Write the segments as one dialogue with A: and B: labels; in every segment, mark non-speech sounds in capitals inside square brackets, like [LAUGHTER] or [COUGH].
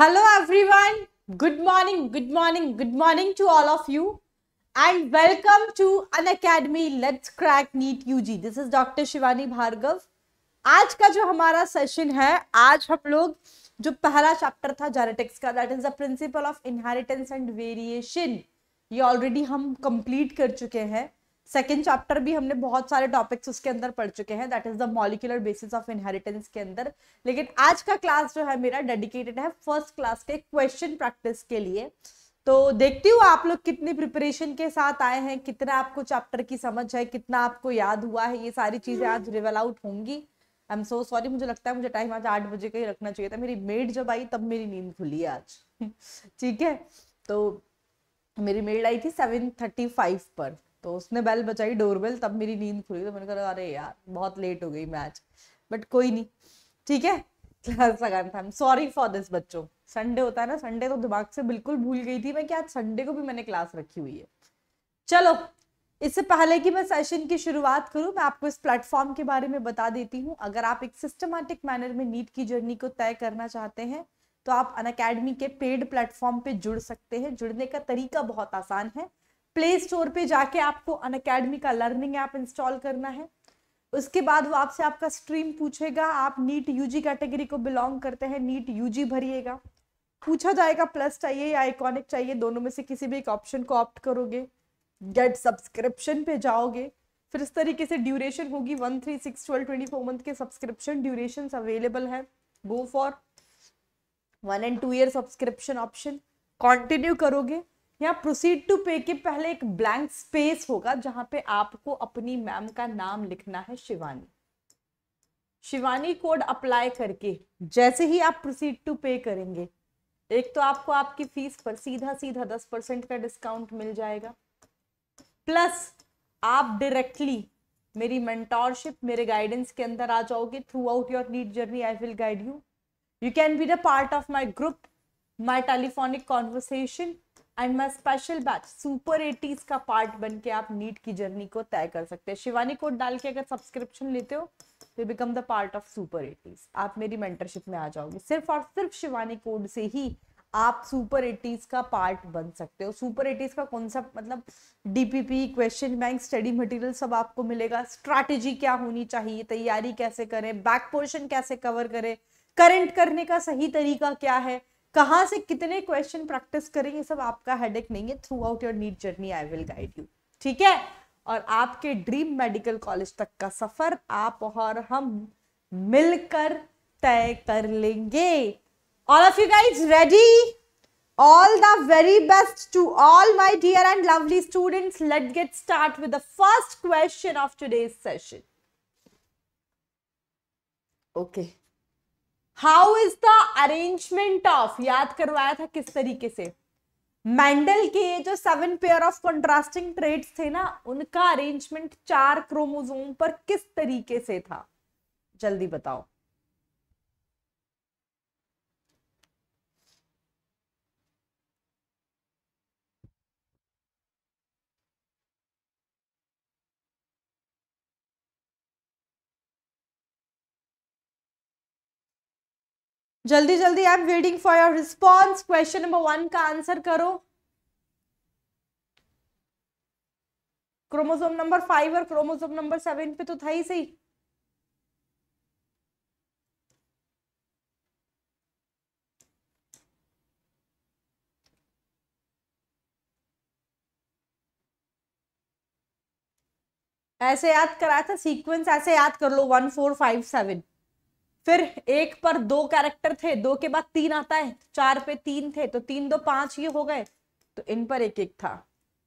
A: hello everyone good morning good morning good morning to all of you and welcome to an academy let's crack neat ug this is dr shivani bhargav आज का जो हमारा session है आज हम लोग जो पहला चैप्टर था जेनेटिक्स का that is the principle of inheritance and variation ये ऑलरेडी हम कंप्लीट कर चुके हैं सेकेंड चैप्टर भी हमने बहुत सारे टॉपिक्स उसके अंदर पढ़ चुके हैं that is the molecular basis of inheritance के अंदर लेकिन आज का क्लास जो है मेरा डेडिकेटेड है फर्स्ट क्लास के क्वेश्चन प्रैक्टिस के लिए तो देखती हूँ आप लोग कितनी प्रिपरेशन के साथ आए हैं कितना आपको चैप्टर की समझ है कितना आपको याद हुआ है ये सारी चीजें आज रिवल आउट होंगी आई एम सो सॉरी मुझे लगता है मुझे टाइम आज आठ बजे का ही रखना चाहिए था मेरी मेड जब आई तब मेरी नींद खुली है आज [LAUGHS] ठीक है तो मेरी मेड आई थी सेवन थर्टी फाइव पर तो उसने बेल बचाई डोरबेल तब मेरी नींद खुली तो मैंने कहा अरे यार बहुत लेट हो गई मैच बट कोई नहीं ठीक है क्लास लगाना था सॉरी फॉर दिस बच्चों संडे होता है ना संडे तो दिमाग से बिल्कुल भूल गई थी मैं कि आज संडे को भी मैंने क्लास रखी हुई है चलो इससे पहले कि मैं सेशन की शुरुआत करूं मैं आपको इस प्लेटफॉर्म के बारे में बता देती हूं अगर आप एक सिस्टमैटिक मैनर में नीट की जर्नी को तय करना चाहते हैं तो आप अन के पेड प्लेटफॉर्म पे जुड़ सकते हैं जुड़ने का तरीका बहुत आसान है प्ले स्टोर पे जाके आपको अन अकेडमी का लर्निंग ऐप इंस्टॉल करना है उसके बाद वो आपसे आपका स्ट्रीम पूछेगा आप नीट यूजी कैटेगरी को बिलोंग करते हैं नीट यूजी भरिएगा पूछा जाएगा प्लस चाहिए या आइकॉनिक चाहिए दोनों में से किसी भी एक ऑप्शन को ऑप्ट करोगे गेट सब्सक्रिप्शन पे जाओगे फिर इस तरीके से ड्यूरेशन होगी one three six twelve twenty four month के सब्सक्रिप्शन ड्यूरेशन अवेलेबल है go for one and two year subscription option continue करोगे या प्रोसीड टू पे के पहले एक ब्लैंक स्पेस होगा जहां पे आपको अपनी मैम का नाम लिखना है शिवानी शिवानी कोड अप्लाई करके जैसे ही आप प्रोसीड टू पे करेंगे एक तो आपको आपकी फीस पर सीधा सीधा दस परसेंट का डिस्काउंट मिल जाएगा प्लस आप डायरेक्टली मेरी मेंटोरशिप मेरे गाइडेंस के अंदर आ जाओगे throughout your NEET journey I will guide you you can be the part of my group my telephonic conversation and my special batch super eighties का part बन के आप नीट की जर्नी को तय कर सकते हैं शिवानी कोड डाल के अगर सब्सक्रिप्शन लेते हो तो become the part of super eighties आप मेरी मेंटरशिप में आ जाओगे सिर्फ और सिर्फ शिवानी कोड से ही आप सुपर एटीज का पार्ट बन सकते हो सुपर एटीज का कॉन्सेप्ट मतलब DPP question bank study material सब आपको मिलेगा स्ट्रैटेजी क्या होनी चाहिए तैयारी कैसे करें बैक पोर्शन कैसे कवर करें करंट करने का सही तरीका क्या है कहाँ से कितने क्वेश्चन प्रैक्टिस करें ये सब आपका एक नहीं है throughout your NEET journey I will guide you ठीक है और आपके ड्रीम मेडिकल कॉलेज तक का सफर आप और हम मिलकर तय कर लेंगे all of you guys ready the very best to all all dear and lovely students let get start with the first question of of session okay okay how is the arrangement of याद करवाया था किस तरीके से Mendel के जो seven pair of contrasting traits थे ना उनका अरेंजमेंट चार क्रोमोजोम पर किस तरीके से था जल्दी बताओ जल्दी जल्दी I am waiting for your response question number one का आंसर करो क्रोमोसोम नंबर फाइव और क्रोमोसोम नंबर सेवन पे तो था ही सही ऐसे याद कराया था सीक्वेंस ऐसे याद कर लो वन फोर फाइव सेवन फिर एक पर दो कैरेक्टर थे दो के बाद तीन आता है चार पे तीन थे तो तीन दो पांच ये हो गए तो इन पर एक एक था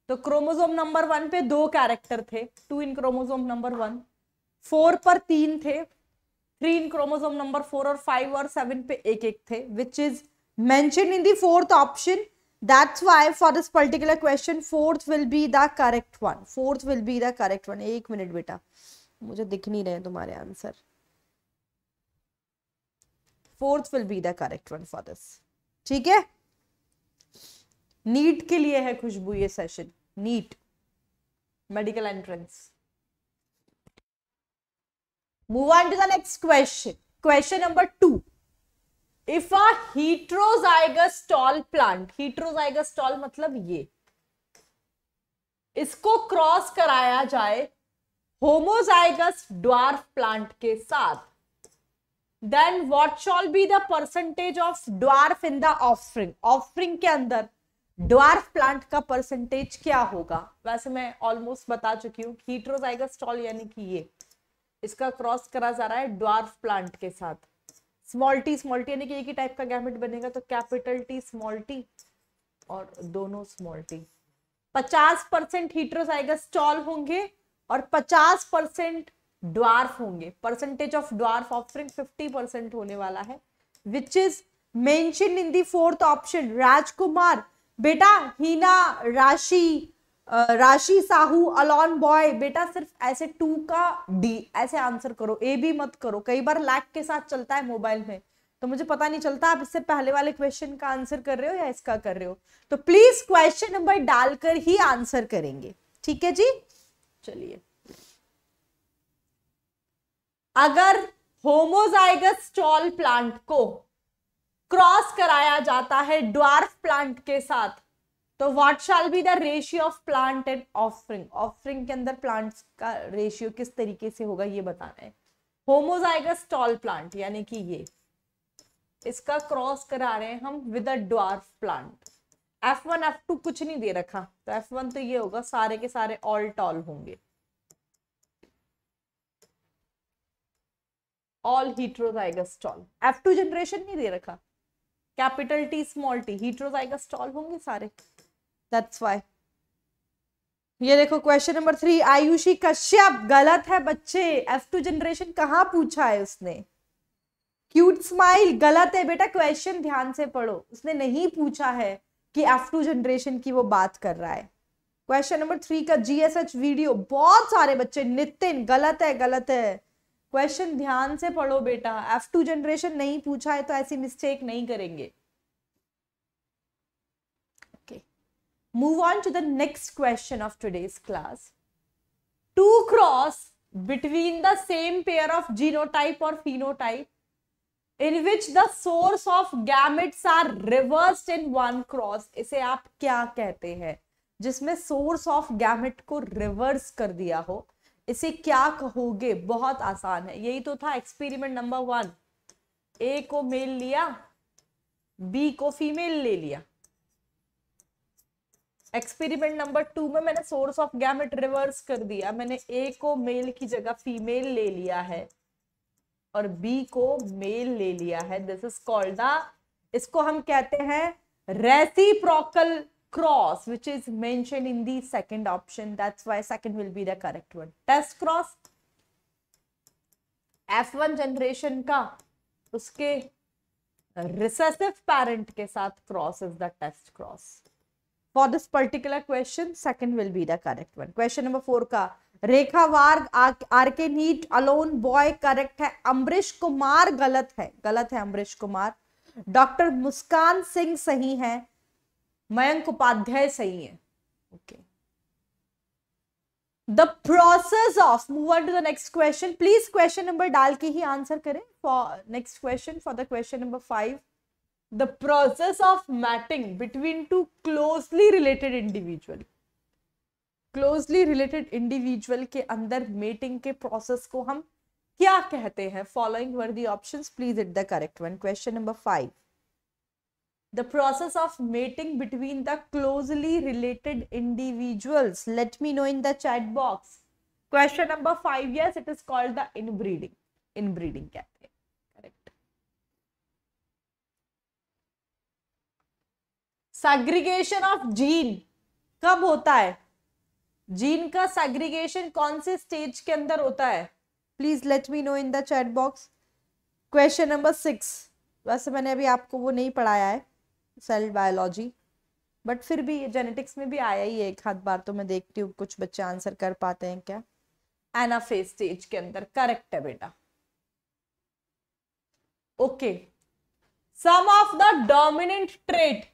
A: तो क्रोमोजोम नंबर वन पे दो कैरेक्टर थे two in chromosome number one four पर तीन थे three in chromosome number four और फाइव और सेवन पे एक एक थे which is mention in the fourth option that's why for this particular question fourth will be the correct one fourth will be the correct one एक मिनट बेटा मुझे दिख नहीं रहे तुम्हारे answer fourth will be the correct one for this ठीक है नीट के लिए है खुशबू ये session NEET medical entrance move on to the next question question number two if a heterozygous tall plant heterozygous tall मतलब ये इसको क्रॉस कराया जाए होमोजाइगस ड्वार्फ प्लांट के साथ then what shall be the percentage of dwarf in the offspring offspring के अंदर dwarf plant का परसेंटेज क्या होगा वैसे मैं ऑलमोस्ट बता चुकी हूँ हीट्रोजाइगस स्टॉल यानी कि ये इसका क्रॉस करा जा रहा है ड्वार्फ प्लांट के साथ स्मॉल टी स्मॉल टी यानी कि एक ही टाइप का गैमेट बनेगा तो कैपिटल टी स्मॉल टी और दोनों स्मॉल टी पचास परसेंट हीट्रोजाइगस स्टॉल होंगे और पचास परसेंट ड्वार्फ होंगे percentage of dwarf offspring 50 percent होने वाला है which is mention in the fourth option Rajkumar बेटा हीना राशि राशि साहू अलॉन बॉय बेटा सिर्फ ऐसे टू का डी ऐसे आंसर करो ए भी मत करो कई बार लैक के साथ चलता है मोबाइल में तो मुझे पता नहीं चलता आप इससे पहले वाले क्वेश्चन का आंसर कर रहे हो या इसका कर रहे हो तो प्लीज क्वेश्चन नंबर डालकर ही आंसर करेंगे ठीक है जी चलिए अगर होमोजाइगस स्टॉल प्लांट को क्रॉस कराया जाता है ड्वार्फ प्लांट के साथ तो what shall be the ratio of plant and offspring offspring के अंदर प्लांट्स का रेशियो किस तरीके से होगा ये बताना है होमोजाइगस स्टॉल प्लांट यानी कि ये इसका क्रॉस करा रहे हैं हम with a dwarf plant F one F two कुछ नहीं दे रखा तो एफ वन तो ये होगा सारे के सारे ऑल टॉल होंगे all heterozygous tall F two generation नहीं दे रखा capital T small T heterozygous tall होंगे सारे दैट्स वाई ये देखो question number three Ayushi Kashyap गलत है बच्चे एफ टू जनरेशन कहाँ पूछा है उसने क्यूट स्माइल गलत है बेटा क्वेश्चन ध्यान से पढ़ो उसने नहीं पूछा है कि एफ टू जनरेशन की वो बात कर रहा है क्वेश्चन नंबर थ्री का जीएसएच वीडियो बहुत सारे बच्चे नितिन गलत है गलत है क्वेश्चन ध्यान से पढ़ो बेटा एफ टू जनरेशन नहीं पूछा है तो ऐसी मिस्टेक नहीं करेंगे move on to the next question of today's class two cross between the same pair of genotype और phenotype in which the source of gametes are reverse in one cross इसे आप क्या कहते हैं जिसमें सोर्स ऑफ गैमिट को reverse कर दिया हो इसे क्या कहोगे बहुत आसान है यही तो था एक्सपेरिमेंट नंबर वन ए को मेल लिया बी को फीमेल ले लिया एक्सपेरिमेंट नंबर टू में मैंने सोर्स ऑफ गैमेट रिवर्स कर दिया मैंने ए को मेल की जगह फीमेल ले लिया है और बी को मेल ले लिया है दिस इज कॉल्ड इसको हम कहते हैं reciprocal cross which is mentioned in the second option that's why second will be the correct one test cross F1 generation ka uske recessive parent ke sath cross is the test cross for this particular question second will be the correct one question number 4 ka Rekha वार्ग आर के NEET alone boy correct है अमरीश कुमार गलत है गलत है Amrish Kumar doctor Muskan Singh सही है मयंक उपाध्याय सही है okay the process of move on to the next question please question number डाल के ही आंसर करें for next question for the question number five the process of mating between two closely related individual closely related individual के अंदर mating के process को हम क्या कहते हैं following were the option please it the correct one question number five the process of mating between the closely related individuals let me know in the chat box question number 5 yes it is called the inbreeding inbreeding kehte hain correct segregation of gene कब होता है gene का segregation कौन से stage के अंदर होता है please let me know in the chat box question number six वैसे मैंने अभी आपको वो नहीं पढ़ाया है सेल बायोलॉजी बट फिर भी जेनेटिक्स में भी आया ही है एक हाथ बार तो मैं देखती हूँ कुछ बच्चे आंसर कर पाते हैं क्या एनाफेज स्टेज के अंदर करेक्ट है बेटा okay some of the dominant trait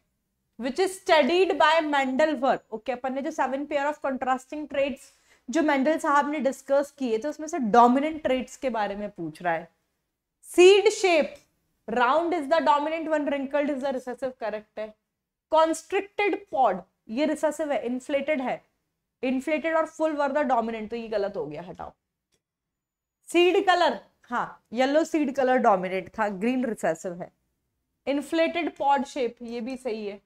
A: which is studied by Mendel work okay अपन ने जो seven pair of contrasting traits जो मेंडल साहब ने डिस्कस किए थे उसमें से डोमिनेंट ट्रेड्स के बारे में पूछ रहा है seed shapes round is the dominant one wrinkled is the recessive correct है कॉन्स्ट्रिक्टेड पॉड ये रिसेसिव है इन्फ्लेटेड है इन्फ्लेटेड और फुल वर द डोमिनेंट तो ये गलत हो गया हटाओ सीड कलर हाँ येलो सीड कलर डोमिनेंट था ग्रीन रिसेसिव है इन्फ्लेटेड पॉड शेप ये भी सही है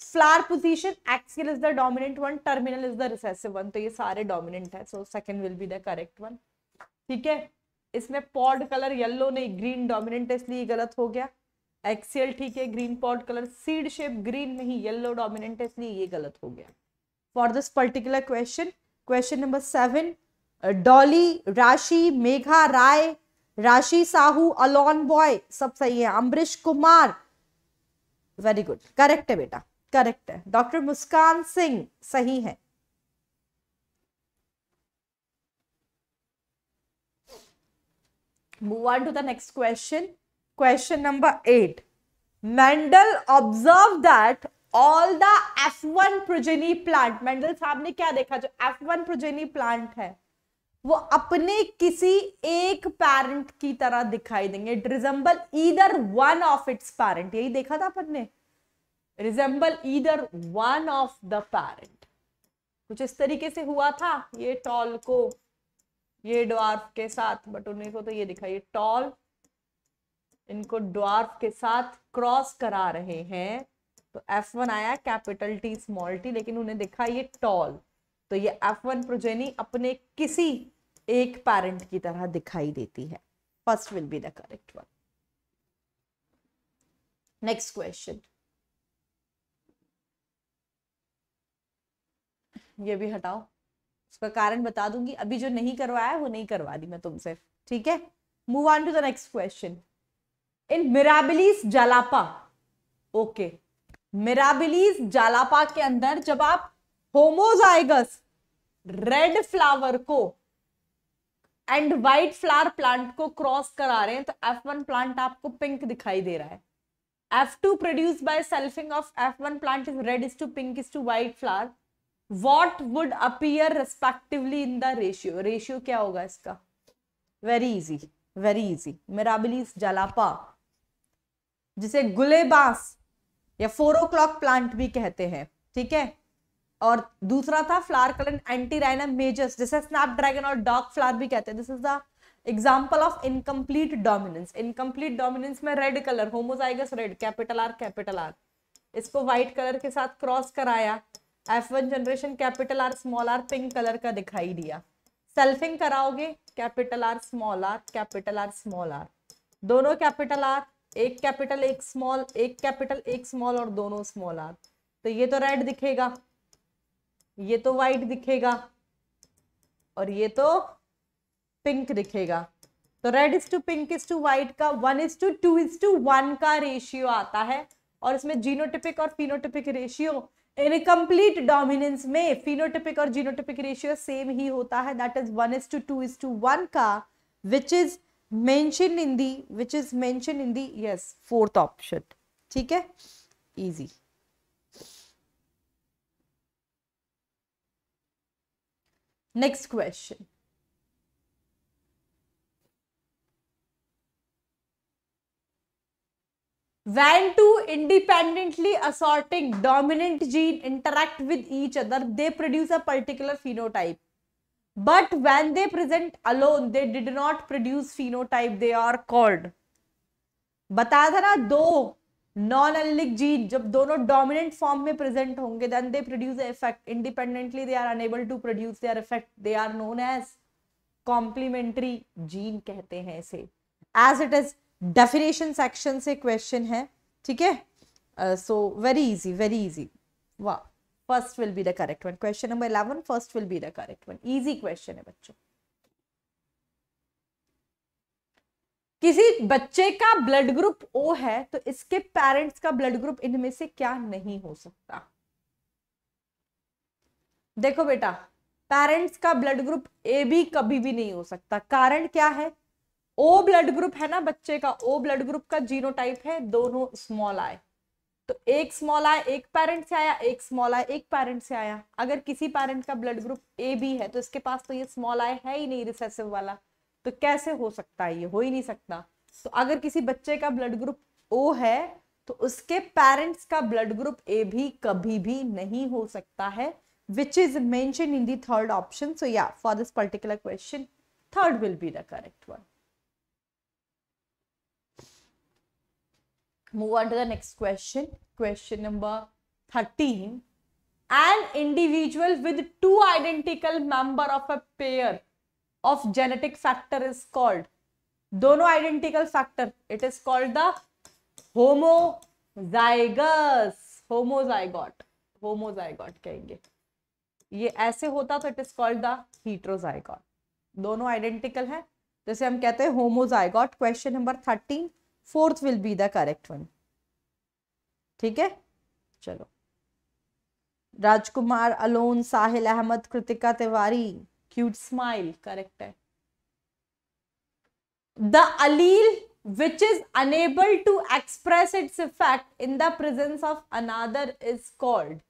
A: flower position axial is the dominant one terminal is the recessive one तो ये सारे डोमिनेंट है so second will be the correct one ठीक है इसमें पॉड कलर येलो नहीं ग्रीन डोमिनेंट है इसलिए गलत हो गया एक्सियल ठीक है green pod colour seed shape green नहीं येलो डोमिनेंट है इसलिए ये गलत हो गया for this particular question question number seven Dolly Rashi Megha राय राशि साहू अलॉन बॉय सब सही है Ambrish Kumar very good correct है बेटा करेक्ट है डॉक्टर मुस्कान सिंह सही है move on to the next question question number 8 mendel observed that all the F1 progeny plant mendel साहब ne kya dekha jo F1 progeny plant hai वो अपने किसी एक पेरेंट की तरह दिखाई देंगे it resemble either one of its parent यही देखा था अपन ने resemble either one of the parent कुछ इस तरीके से हुआ था ये टॉल को ये ड्वार्फ के साथ बट उन्हीं को तो ये दिखा ये टॉल इनको ड्वार्फ के साथ क्रॉस करा रहे हैं तो F1 आया कैपिटल टी स्मॉल टी लेकिन उन्हें दिखा ये टॉल तो ये F1 प्रोजेनी अपने किसी एक पेरेंट की तरह दिखाई देती है first will be the correct one next question ये भी हटाओ उसका कारण बता दूंगी अभी जो नहीं करवाया वो नहीं करवा दी मैं तुमसे ठीक है move on to the next question in Mirabilis jalapa okay Mirabilis jalapa के अंदर जब आप होमोजाइगस रेड फ्लावर को एंड व्हाइट फ्लावर प्लांट को क्रॉस करा रहे हैं तो एफ वन प्लांट आपको पिंक दिखाई दे रहा है F two produce by selfing of F one plant is red is two pink is two white flower what would appear respectively in the ratio ratio क्या होगा इसका very easy very easy Mirabilis jalapa जिसे गुले बांस या four ओ clock plant भी कहते हैं ठीक है और दूसरा था flower colour Antirrhinum majus जिसे ड्रैगन और डार्क फ्लावर भी कहते हैं this is the example of incomplete dominance incomplete dominance में red colour homozygous red capital R capital R इसको व्हाइट कलर के साथ क्रॉस कराया F one generation capital R small R pink colour का दिखाई दिया सेल्फिंग कराओगे capital R small R capital R small R दोनों कैपिटल आर एक कैपिटल एक स्मॉल एक कैपिटल एक स्मॉल और दोनों स्मॉल आर तो ये तो रेड दिखेगा ये तो वाइट दिखेगा और ये तो पिंक दिखेगा तो red is two pink is two white का one is two two is two one का रेशियो आता है और इसमें जीनोटिपिक और phenotypic ratio incomplete dominance में फिनोटिपिक और जीनोटिपिक रेशियो सेम ही होता है that is one is two two is two one का which is mention in the which is mention in the yes fourth option ठीक है easy next question when two independently assorting dominant gene interact with each other they produce a particular phenotype but when they present alone they did not produce phenotype they are called बताया था ना दो non Alick gene जब दोनों dominant form में present होंगे then they produce effect independently they are unable to produce their effect they are known as complementary gene कहते हैं इसे as it is definition section से क्वेश्चन है ठीक है so very easy very easy वाह first will be the correct one question number eleven first will be the correct one easy question है बच्चों किसी बच्चे का ब्लड ग्रुप ओ है तो इसके पेरेंट्स का ब्लड ग्रुप इनमें से क्या नहीं हो सकता देखो बेटा पेरेंट्स का ब्लड ग्रुप ए भी कभी भी नहीं हो सकता कारण क्या है ओ ब्लड ग्रुप है ना बच्चे का ओ ब्लड ग्रुप का जीनोटाइप है दोनों स्मॉल आए तो एक स्मॉल आया एक पेरेंट से आया एक स्मॉल आय एक पेरेंट से आया अगर किसी पेरेंट का ब्लड ग्रुप ए बी है तो इसके पास तो ये स्मॉल आय है ही नहीं रिसेसिव वाला तो कैसे हो सकता है ये हो ही नहीं सकता तो अगर किसी बच्चे का ब्लड ग्रुप ओ है तो उसके पेरेंट्स का ब्लड ग्रुप ए भी कभी भी नहीं हो सकता है which is mentioned in the third option so या for this particular question third will be the correct one move on to the next question question number 13 an individual with two identical member of a pair of genetic factor is called dono identical factor it is called the homozygous homozygote homozygote kahenge ye aise hota to it is called the heterozygote dono identical hai jaise hum kehte hain homozygote question number thirteen Fourth will be the correct one. ठीक है chalo rajkumar alone, Sahil Ahmad, Kritika Tiwari, cute smile, correct. the allele which is unable to express its effect in the presence of another is called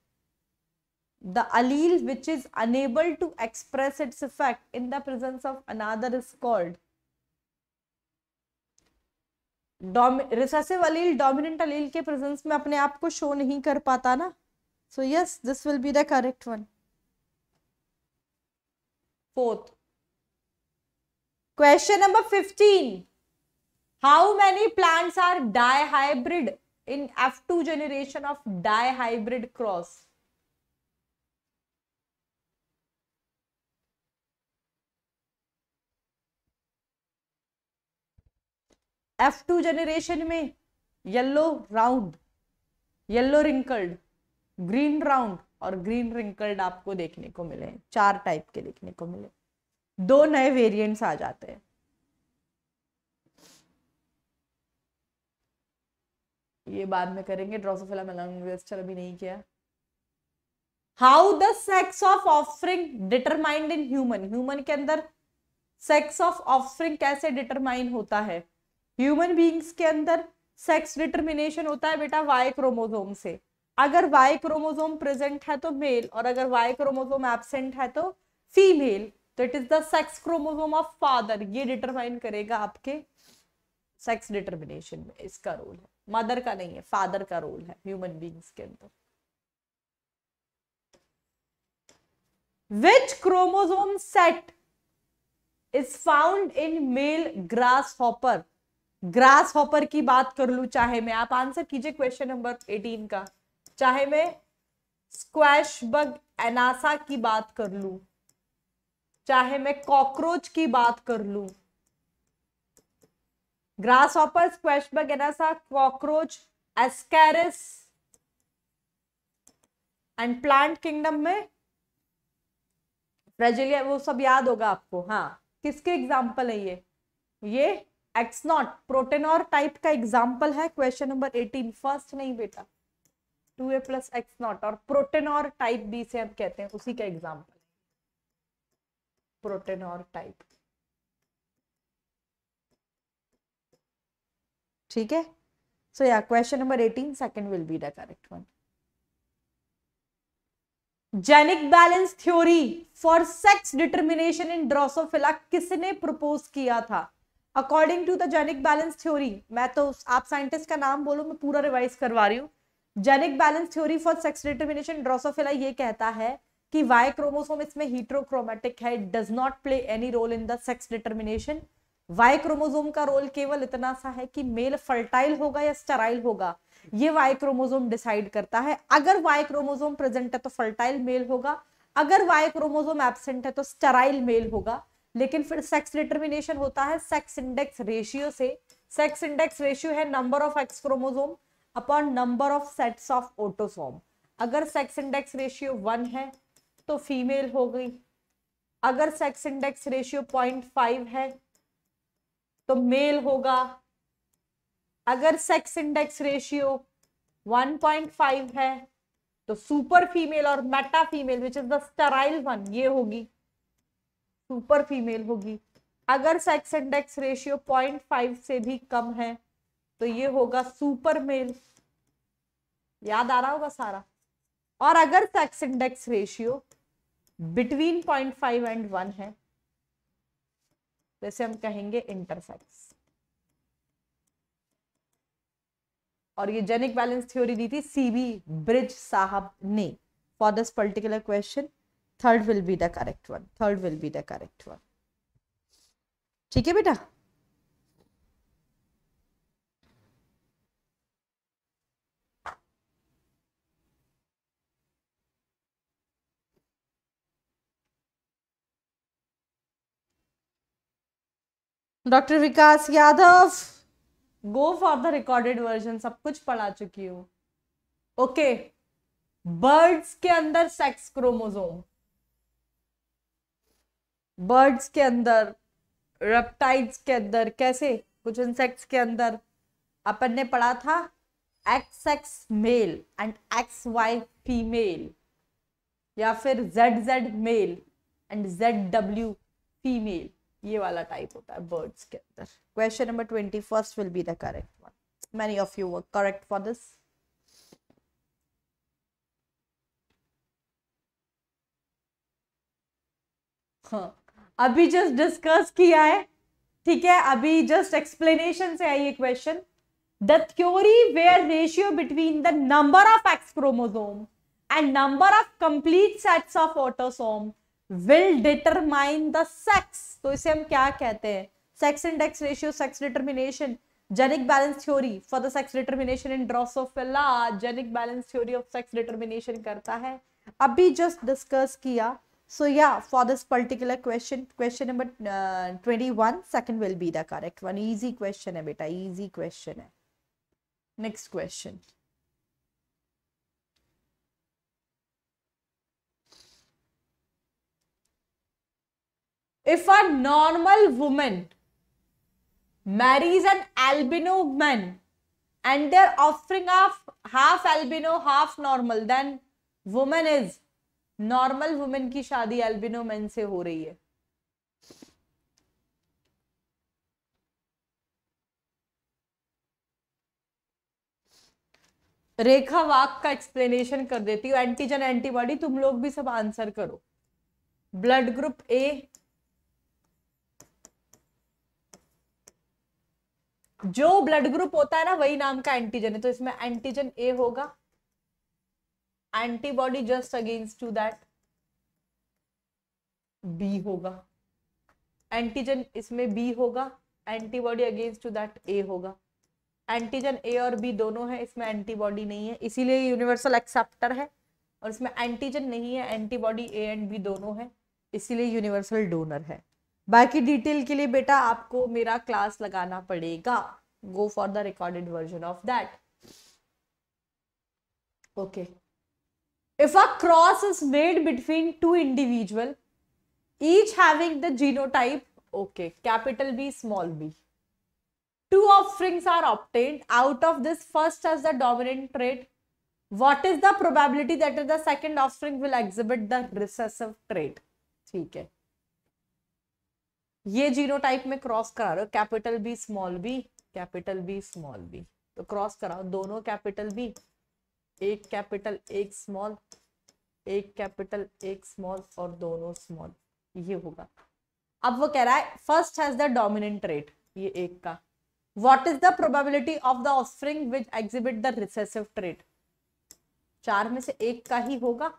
A: the allele which is unable to express its effect in the presence of another is called recessive allele dominant allele के presence में अपने आप को show नहीं कर पाता ना so yes this will be the correct one fourth question number fifteen how many plants are dihybrid in F two generation of dihybrid cross F two generation में yellow round yellow wrinkled green round और green wrinkled आपको देखने को मिले चार type के देखने को मिले दो नए वेरिएंट्स आ जाते हैं ये बाद में करेंगे ड्रोसोफिला मेलानोगेस्टर अभी नहीं किया how the sex of offering determined in human human के अंदर सेक्स ऑफ ऑफरिंग कैसे डिटरमाइन होता है ह्यूमन बींग्स के अंदर सेक्स डिटर्मिनेशन होता है बेटा वाई क्रोमोजोम से अगर वाई क्रोमोजोम प्रेजेंट है तो मेल और अगर वाई क्रोमोजोम एबसेंट है तो फीमेल तो it is the sex chromosome of father ये डिटरमाइन करेगा आपके सेक्स डिटर्मिनेशन में इसका रोल है मदर का नहीं है फादर का रोल है ह्यूमन बींग्स के अंदर which chromosome set is found in male grasshopper grasshopper की बात कर लू चाहे मैं आप आंसर कीजिए क्वेश्चन नंबर एटीन का चाहे मैं स्क्वैश बग एनासा की बात कर लू चाहे मैं कॉकरोच की बात कर लू grasshopper squash bug Anasa cockroach Ascaris and plant kingdom में फ्रेजिलिया वो सब याद होगा आपको हाँ किसके एग्जाम्पल है ये ये एक्स नॉट प्रोटेनॉर टाइप का एग्जाम्पल है क्वेश्चन नंबर एटीन फर्स्ट नहीं बेटा two A plus X not और प्रोटेनॉर टाइप बी से हम कहते हैं उसी का एग्जाम्पल प्रोटेनॉर टाइप ठीक है so yeah question number eighteen second will be the correct one genic balance theory for sex determination in Drosophila किसने प्रपोज किया था according to the genic balance theory मैं तो आप साइंटिस्ट का नाम बोलो मैं पूरा रिवाइज करवा रही हूँ genic balance theory for sex determination Drosophila ये कहता है कि वाई क्रोमोसोम इसमें हीट्रोक्रोमेटिक है it does not play any role in the sex determination Y chromosome का रोल केवल इतना सा है कि मेल फर्टाइल होगा या स्टराइल होगा ये वाई क्रोमोजोम डिसाइड करता है अगर वाई क्रोमोजोम प्रेजेंट है तो फर्टाइल मेल होगा अगर वाई क्रोमोजोम एबसेंट है तो स्टराइल मेल होगा लेकिन फिर सेक्स डिटर्मिनेशन होता है सेक्स इंडेक्स रेशियो से सेक्स इंडेक्स रेशियो है number of X chromosome upon number of sets of autosome अगर सेक्स इंडेक्स रेशियो वन है तो फीमेल हो गई अगर sex index ratio point five है तो मेल होगा अगर sex index ratio one point five है तो सुपर फीमेल और meta female which is the sterile one ये होगी सुपर फीमेल होगी अगर sex index ratio point five से भी कम है तो ये होगा सुपर मेल याद आ रहा होगा सारा और अगर sex index ratio between point five and one है जैसे हम कहेंगे इंटरसेक्स और ये जेनिक बैलेंस थ्योरी दी थी सीबी ब्रिज साहब ने for this particular question third will be the correct one third will be the correct one ठीक है बेटा doctor Vikas Yadav go for the recorded version सब कुछ पढ़ा चुकी हूँ ओके okay. बर्ड्स के अंदर सेक्स क्रोमोजोम बर्ड्स के अंदर रेप्टाइड्स के अंदर कैसे कुछ इंसेक्ट्स के अंदर अपन ने पढ़ा था X X male and X Y female या फिर Z Z male and Z W female ये वाला टाइप होता है बर्ड्स के अंदर question number twenty first will be the correct one many of you work correct for this हाँ अभी जस्ट डिस्कस किया है ठीक है अभी जस्ट एक्सप्लेनेशन से आई ये question the theory where ratio between the number of X chromosome and number of complete sets of autosome will determine the sex तो इसे हम क्या कहते हैं sex index ratio sex determination genic balance theory for the sex determination in Drosophila genic balance theory of sex determination करता है अभी just discuss किया So yeah, for this particular question, question number uh, 21, second will be the correct one. Easy question hai beta, easy question Next question. If a normal woman marries an albino man and their offspring half albino, half normal, then woman is normal women की शादी albino man से हो रही है रेखा वाक का explanation कर देती हूँ एंटीजन एंटीबॉडी तुम लोग भी सब आंसर करो ब्लड ग्रुप ए जो ब्लड ग्रुप होता है ना वही नाम का एंटीजन है तो इसमें एंटीजन ए होगा antibody just against to that B होगा एंटीजन इसमें बी होगा antibody against to that A होगा एंटीजन ए और बी दोनों है इसमें एंटीबॉडी नहीं है इसीलिए यूनिवर्सल एक्सेप्टर है और इसमें एंटीजन नहीं है एंटीबॉडी ए एंड बी दोनों है इसीलिए यूनिवर्सल डोनर है बाकी डिटेल के लिए बेटा आपको मेरा क्लास लगाना पड़ेगा go for the recorded version of that okay If a cross is made between two individual, each having the genotype, okay, capital B, small b. Two offsprings are obtained. Out of this, first has the dominant trait. What is the probability that the second offspring will exhibit the recessive trait? Okay. है ये genotype में cross करा रहे हो capital B small b, capital B small b. तो cross कराओ दोनों capital B. एक कैपिटल एक स्मॉल एक कैपिटल एक स्मॉल और दोनों स्मॉल ये होगा अब वो कह रहा है first has the dominant trait ये एक का what is the probability of the offering which exhibit the recessive trait चार में से एक का ही होगा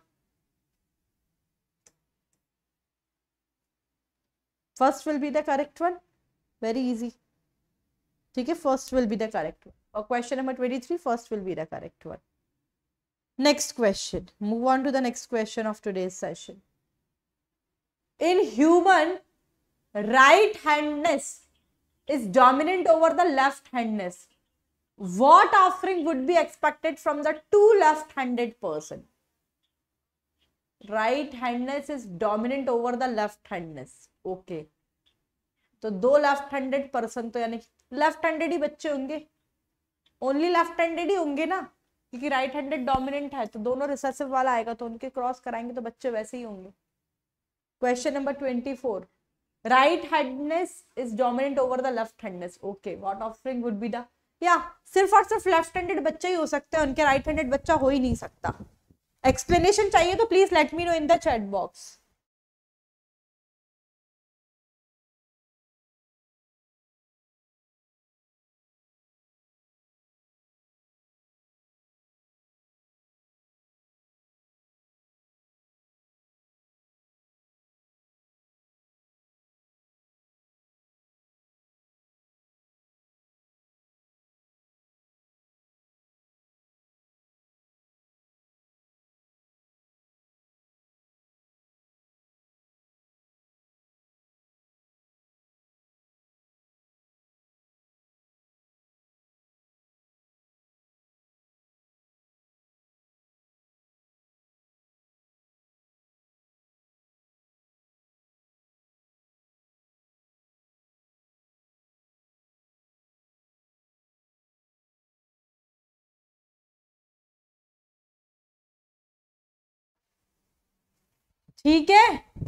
A: first will be the correct one very easy ठीक है first will be the correct one और question number twenty three first will be the correct one Next question. Move on to the next question of today's session. In human, right-handedness is dominant over the left-handedness. What offering would be expected from the two left-handed person? Right-handedness is dominant over the left-handedness. Okay. So, two left handed person. तो यानी left handed ही बच्चे होंगे only ही होंगे ना क्योंकि right handed dominant है तो दोनों रिसेसिव वाला आएगा तो उनके क्रॉस कराएंगे तो बच्चे वैसे ही होंगे question number twenty four right handedness is dominant over the left handedness okay what offspring would be the या सिर्फ और सिर्फ लेफ्ट हैंडेड बच्चे ही हो सकते हैं उनके राइट हैंडेड बच्चा हो ही नहीं सकता एक्सप्लेनेशन चाहिए तो please let me know in the chat box ठीक है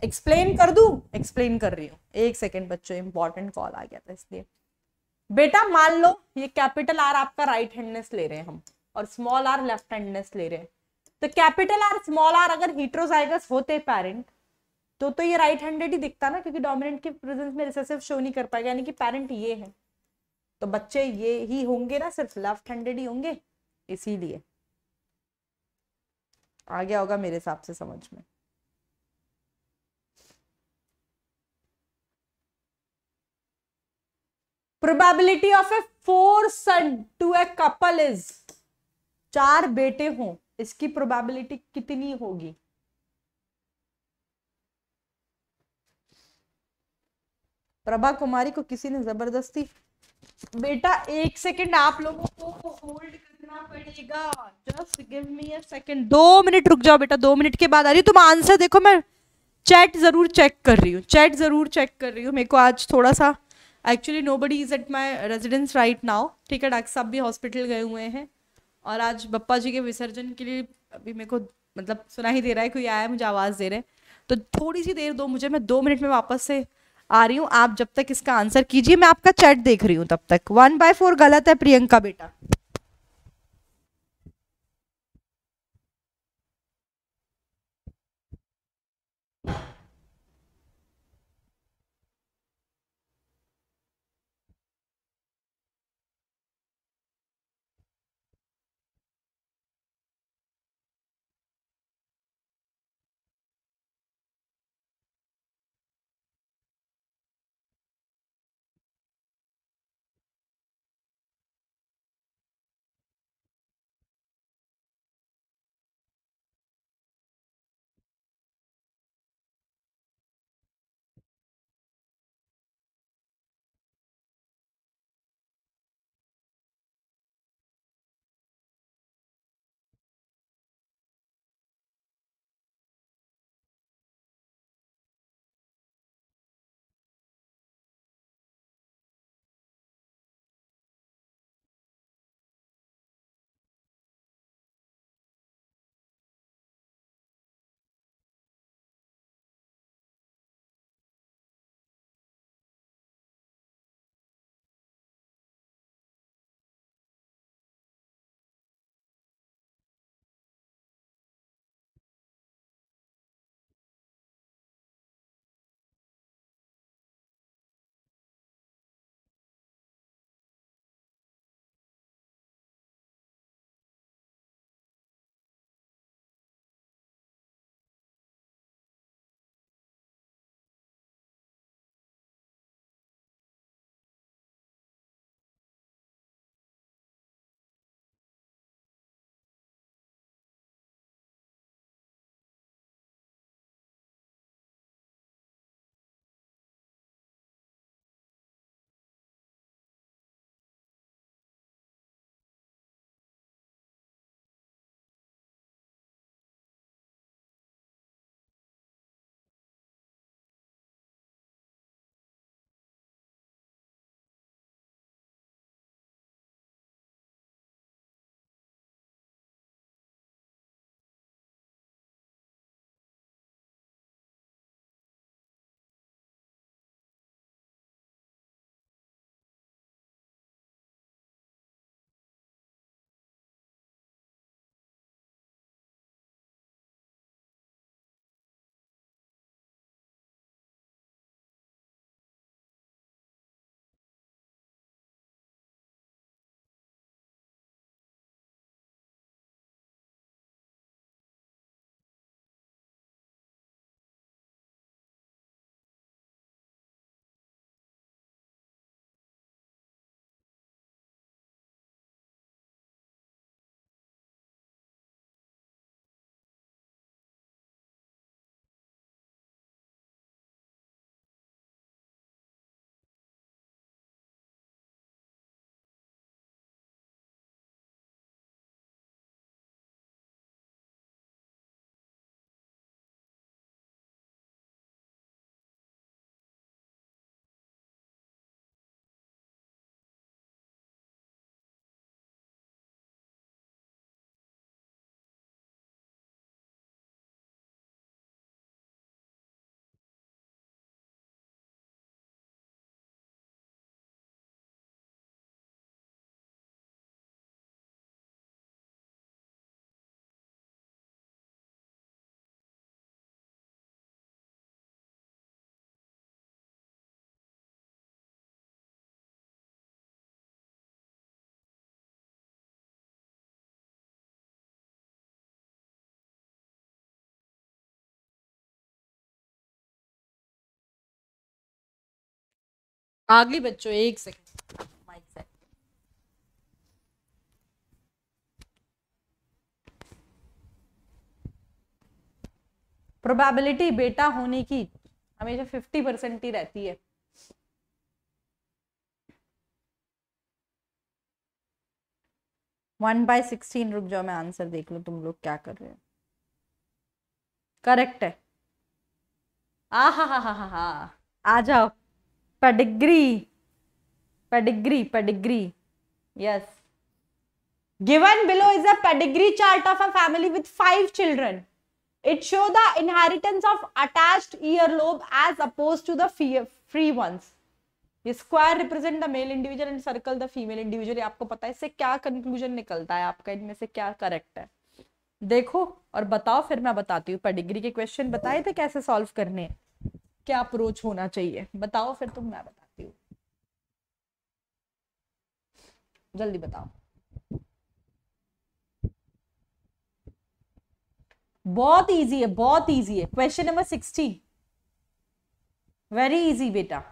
A: एक्सप्लेन कर दू एक्सप्लेन कर रही हूँ एक सेकेंड बच्चों इंपॉर्टेंट कॉल आ गया था इसलिए बेटा मान लो ये कैपिटल आर आपका राइट हैंडनेस ले रहे हैं हम और स्मॉल आर लेफ्ट हैंडनेस ले रहे हैं तो कैपिटल आर स्मॉल आर अगर हीट्रोजाइगस होते पेरेंट तो तो ये राइट हैंडेड ही दिखता ना क्योंकि डोमिनेंट के प्रेजेंस में रिसेसिव शो नहीं कर पाएगा यानी कि पेरेंट ये है तो बच्चे ये ही होंगे ना सिर्फ लेफ्ट हैंडेड ही होंगे इसीलिए आ गया होगा मेरे हिसाब से समझ में probability of a four son to a couple is चार बेटे हों इसकी प्रोबेबिलिटी कितनी होगी प्रभा कुमारी को किसी ने जबरदस्ती बेटा एक सेकंड आप लोगों को होल्ड करना पड़ेगा just give me a second दो मिनट रुक जाओ बेटा दो मिनट के बाद आ रही तुम आंसर देखो मैं चैट जरूर चेक कर रही हूँ चैट जरूर चेक कर रही हूँ मेरे को आज थोड़ा सा actually nobody is at my residence right now ठीक है डॉक्टर साहब भी हॉस्पिटल गए हुए हैं और आज बप्पा जी के विसर्जन के लिए अभी मेरे को मतलब सुना ही दे रहा है कोई आया मुझे आवाज़ दे रहे हैं तो थोड़ी सी देर दो मुझे मैं दो मिनट में वापस से आ रही हूँ आप जब तक इसका आंसर कीजिए मैं आपका चैट देख रही हूँ तब तक वन बाय फोर गलत है प्रियंका बेटा आगे बच्चों एक सेकेंड माइक से प्रोबेबिलिटी बेटा होने की हमेशा फिफ्टी परसेंट ही रहती है वन बाय सिक्सटीन रुक जाओ मैं आंसर देख लू तुम लोग क्या कर रहे हो करेक्ट है आ हा हा हा हा आ जाओ pedigree pedigree pedigree yes given below is a pedigree chart of a family with five children it show the inheritance of attached earlobe as opposed to the free ones square represent the male individual and circle the female individual आपको पता है इससे क्या conclusion निकलता है आपका इनमें से क्या करेक्ट है देखो और बताओ फिर मैं बताती हूँ पेडिग्री के क्वेश्चन बताए थे कैसे सॉल्व करने हैं क्या अप्रोच होना चाहिए बताओ फिर तुम मैं बताती हूँ जल्दी बताओ बहुत इजी है बहुत इजी है question number sixteen very easy बेटा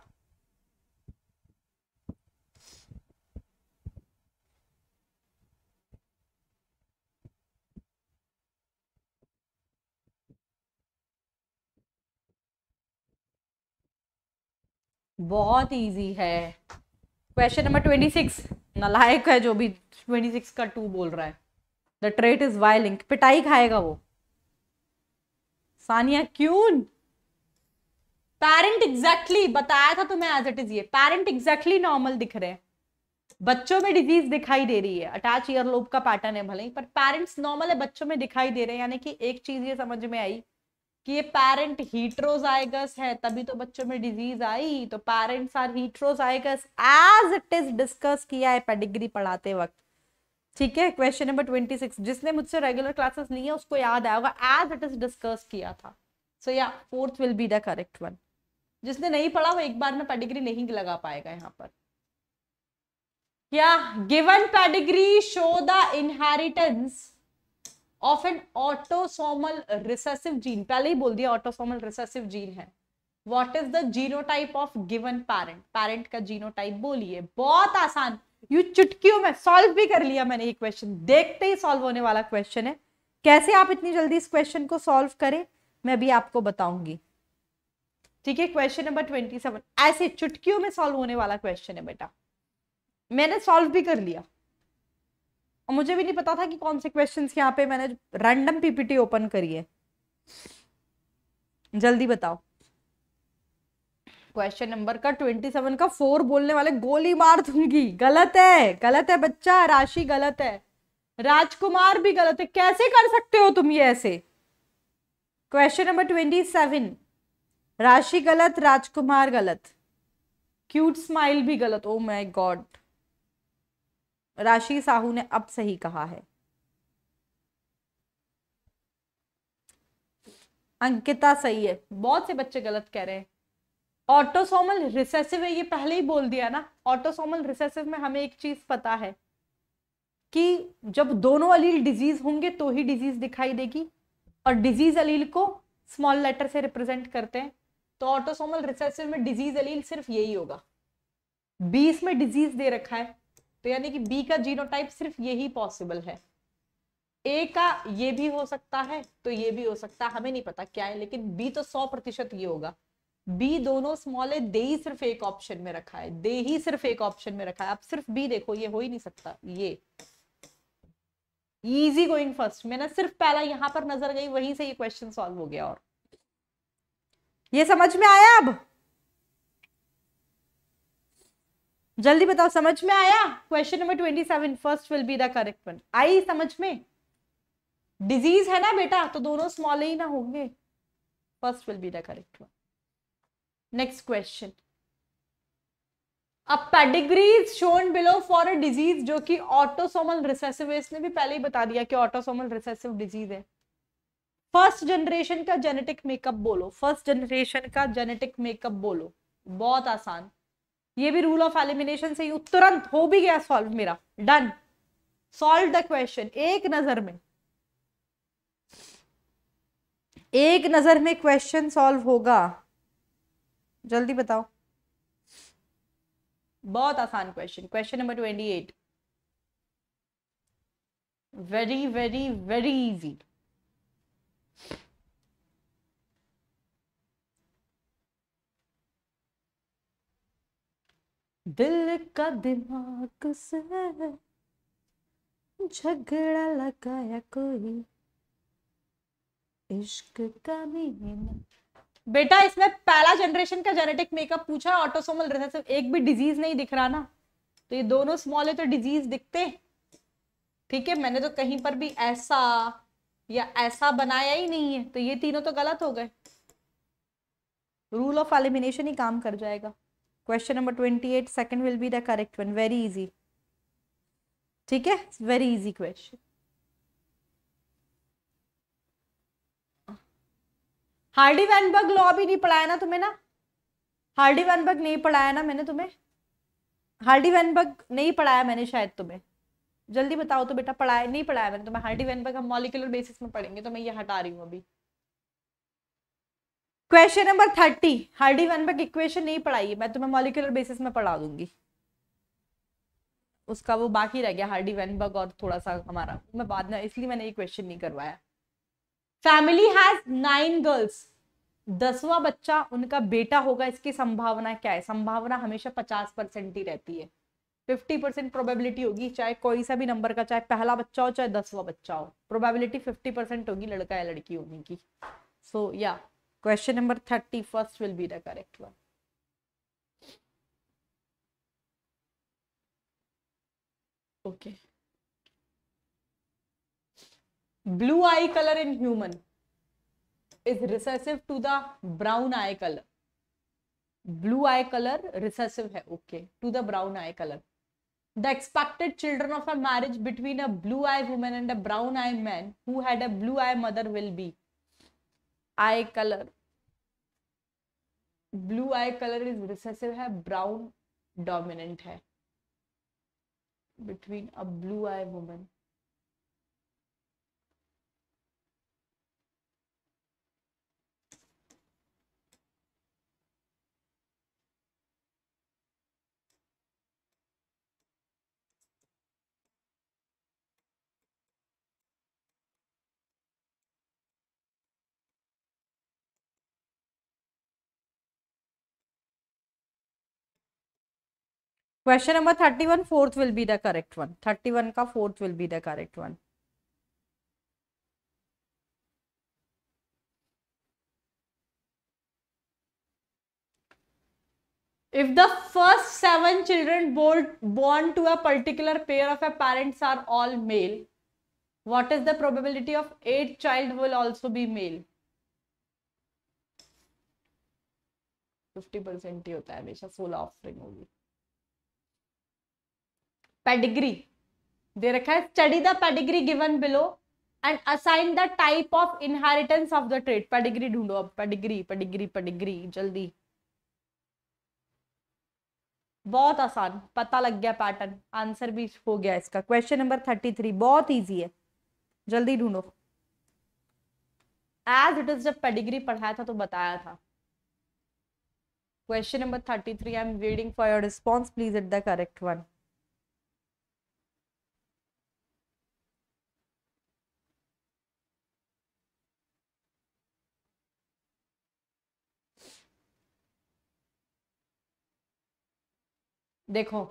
A: बहुत इजी है क्वेश्चन नंबर ट्वेंटी सिक्स नलायक है जो भी ट्वेंटी सिक्स का टू बोल रहा है द ट्रेट इज वायलिंग पिटाई खाएगा वो सानिया क्यों पेरेंट एग्जैक्टली बताया था तुम्हें एज इट इज ये पेरेंट एग्जैक्टली नॉर्मल दिख रहे हैं बच्चों में डिजीज दिखाई दे रही है अटैच ईयर लोब का पैटर्न है भले ही पर पेरेंट्स नॉर्मल है बच्चों में दिखाई दे रहे हैं यानी कि एक चीज ये समझ में आई कि ये पेरेंट हीट्रोजाइगस है तभी तो बच्चों में डिजीज आई तो parents are heterozygous as it is discuss किया है पेडिग्री पढ़ाते वक्त ठीक है क्वेश्चन नंबर ट्वेंटी सिक्स जिसने मुझसे रेगुलर क्लासेस ली है उसको याद आया होगा एज इट इज डिस्कस किया था so yeah fourth will be the correct one जिसने नहीं पढ़ा वो एक बार में पेडिग्री नहीं लगा पाएगा यहाँ पर yeah given pedigree show the inheritance of an autosomal recessive gene पहले ही बोल दिया ऑटोसोमल रिसेसिव जीन है what is the genotype of given parent parent का जीनोटाइप बोलिए बहुत आसान यू चुटकियों में सॉल्व भी कर लिया मैंने ये क्वेश्चन देखते ही सॉल्व होने वाला क्वेश्चन है कैसे आप इतनी जल्दी इस क्वेश्चन को सॉल्व करें मैं भी आपको बताऊंगी ठीक है क्वेश्चन नंबर ट्वेंटी सेवन ऐसे चुटकियों में सॉल्व होने वाला क्वेश्चन है बेटा मैंने सॉल्व भी कर लिया और मुझे भी नहीं पता था कि कौन से क्वेश्चंस यहाँ पे मैंने रैंडम पीपीटी ओपन करी है जल्दी बताओ क्वेश्चन नंबर का ट्वेंटी सेवन का फोर बोलने वाले गोली मार दूंगी गलत है गलत है बच्चा राशि गलत है राजकुमार भी गलत है कैसे कर सकते हो तुम ये ऐसे क्वेश्चन नंबर ट्वेंटी सेवन राशि गलत राजकुमार गलत क्यूट स्माइल भी गलत ओ माय गॉड राशि साहू ने अब सही कहा है अंकिता सही है बहुत से बच्चे गलत कह रहे हैं ऑटोसोमल रिसेसिव है ये पहले ही बोल दिया ना ऑटोसोमल रिसेसिव में हमें एक चीज पता है कि जब दोनों अलील डिजीज होंगे तो ही डिजीज दिखाई देगी और डिजीज अलील को स्मॉल लेटर से रिप्रेजेंट करते हैं तो ऑटोसोमल रिसेसिव में डिजीज अलील सिर्फ यही होगा बीस में डिजीज दे रखा है तो यानी कि बी का जीनोटाइप सिर्फ यही पॉसिबल है ए का ये भी हो सकता है तो ये भी हो सकता है हमें नहीं पता क्या है लेकिन बी तो सौ प्रतिशत ये होगा बी दोनों स्मॉल है दे ही सिर्फ एक ऑप्शन में रखा है दे ही सिर्फ एक ऑप्शन में रखा है आप सिर्फ बी देखो ये हो ही नहीं सकता ये इजी गोइंग फर्स्ट मैंने सिर्फ पहला यहां पर नजर गई वहीं से ये क्वेश्चन सॉल्व हो गया और ये समझ में आया अब जल्दी बताओ समझ में आया question number twenty seven first will be the correct one आई समझ में डिजीज है ना बेटा तो दोनों स्मॉल ही ना होंगे first will be the correct one next question अब pedigrees shown below for a disease जो कि ऑटोसोमल रिसेसिव है इसने भी पहले ही बता दिया कि ऑटोसोमल रिसेसिव डिजीज है फर्स्ट जनरेशन का जेनेटिक मेकअप बोलो फर्स्ट जनरेशन का जेनेटिक मेकअप बोलो बहुत आसान ये भी रूल ऑफ एलिमिनेशन से ही तुरंत हो भी गया सॉल्व मेरा डन सॉल्व द क्वेश्चन एक नजर में एक नजर में क्वेश्चन सॉल्व होगा जल्दी बताओ बहुत आसान question question number twenty eight very very very easy दिल का दिमाग से झगड़ा लगाया कोई इश्क का नहीं बेटा इसमें पहला जनरेशन का जेनेटिक मेकअप पूछा ऑटोसोमल रिसेसिव एक भी डिजीज नहीं दिख रहा ना तो ये दोनों स्मॉल है तो डिजीज दिखते ठीक है मैंने तो कहीं पर भी ऐसा या ऐसा बनाया ही नहीं है तो ये तीनों तो गलत हो गए रूल ऑफ एलिमिनेशन ही काम कर जाएगा question number twenty eight second will be the correct one very easy ठीक है very easy question Hardy Weinberg law भी नहीं पढ़ाया ना तुम्हें ना हार्डी वैनबर्ग नहीं पढ़ाया ना मैंने तुम्हें हार्डी वैनबर्ग नहीं पढ़ाया मैंने शायद तुम्हें जल्दी बताओ तो बेटा पढ़ाया नहीं पढ़ाया मैंने तुम्हें हार्डी वैनबर्ग हम मॉलिकुलर बेसिस में पढ़ेंगे तो मैं ये हटा रही हूँ अभी question number thirty Hardy Weinberg equation नहीं पढ़ाई मैं तुम्हें मॉलिकुलर बेसिस में पढ़ा दूंगी उसका वो बाकी रह गया हार्डी वनबर्ग और थोड़ा सा हमारा मैं बाद में इसलिए मैंने ये क्वेश्चन नहीं करवाया फैमिली हैज नाइन गर्ल्स दसवां बच्चा उनका बेटा होगा इसकी संभावना क्या है संभावना हमेशा पचास परसेंट ही रहती है फिफ्टी परसेंट प्रोबेबिलिटी होगी चाहे कोई सा भी नंबर का चाहे पहला बच्चा हो चाहे दसवां बच्चा हो प्रोबेबिलिटी फिफ्टी परसेंट होगी लड़का या लड़की होने की so so, yeah yeah. Question number thirty first will be the correct one okay blue eye colour in human is recessive to the brown eye colour blue eye colour recessive है okay to the brown eye colour the expected children of a marriage between a blue eye women and a brown eye man would a blue eye mother will be eye colour blue eye colour is recessive है brown dominant है between a blue eye women question number thirty one fourth will be the correct one thirty one का fourth will be the correct one if the first seven children bold born to a particular pair of a parents are all male what is the probability of eight child will also be male fifty percent ही होता है हमेशा full offering होगी pedigree दे रखा है study the pedigree given below and assign the type of inheritance of the trait pedigree ढूंढो अब पेडिग्री पेडिग्री पेडिग्री जल्दी बहुत आसान पता लग गया पैटर्न आंसर भी हो गया इसका क्वेश्चन नंबर थर्टी थ्री बहुत इजी है जल्दी ढूंढो एज इट इज जब पेडिग्री पढ़ाया था तो बताया था question number thirty three I am waiting for your response please it the correct one देखो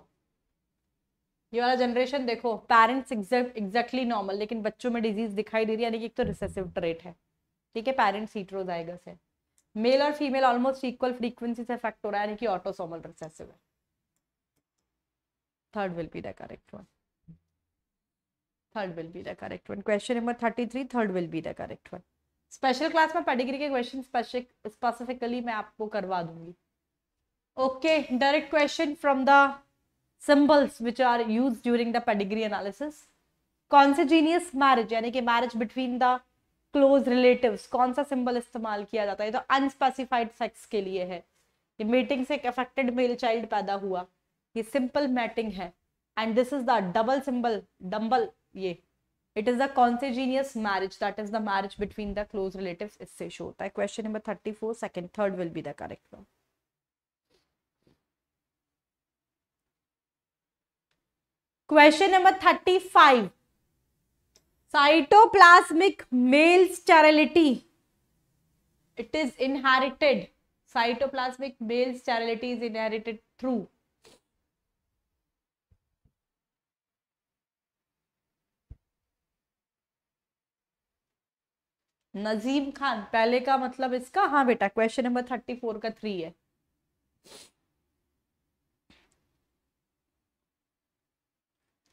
A: ये वाला जनरेशन देखो पेरेंट्स एग्जैक्टली नॉर्मल लेकिन बच्चों में डिजीज दिखाई दे रही है यानी कि एक तो रिसेसिव ट्रेट है ठीक है पेरेंट्स हीट्रोजाइगस है मेल और फीमेल ऑलमोस्ट इक्वल फ्रीक्वेंसी से इफेक्ट हो रहा है यानी कि ऑटोसोमल रिसेसिव है third will be the correct one third will be the correct one question number 33 third will be the correct one special class में पेडिग्री के क्वेश्चन स्पेसिफिकली मैं आपको करवा दूंगी Okay, direct question from the symbols which are used during the pedigree analysis. Consanguineous marriage यानी कि marriage between the close relatives कौन सा symbol इस्तेमाल किया जाता है तो unspecified sex के लिए है ये mating से एक affected male child पैदा हुआ ये simple mating है and this is the double symbol dumble ये it is the consanguineous marriage that is the marriage between the close relatives इससे show होता है question number 34 second third will be the correct one question number thirty five cytoplasmic male sterility it is inherited cytoplasmic male sterility is inherited through Najeem Khan पहले का मतलब इसका हाँ बेटा question number thirty four का थ्री है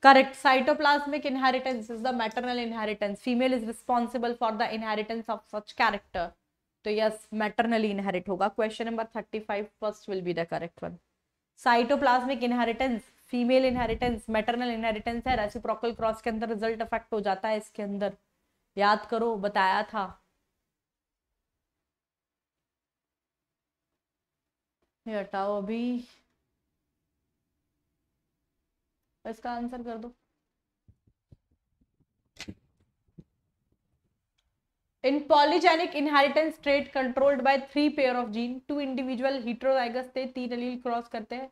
A: correct cytoplasmic inheritance is the maternal inheritance female is responsible for the inheritance of such character तो yes maternally inherit होगा question number thirty five first will be the correct one cytoplasmic inheritance female inheritance maternal inheritance है reciprocal cross के अंदर result affect हो जाता है इसके अंदर याद करो बताया था हटाओ अभी तो इसका आंसर कर दो in polygenic inheritance trait controlled by three pair of gene two individual heterozygous थे तीन अलील क्रॉस करते हैं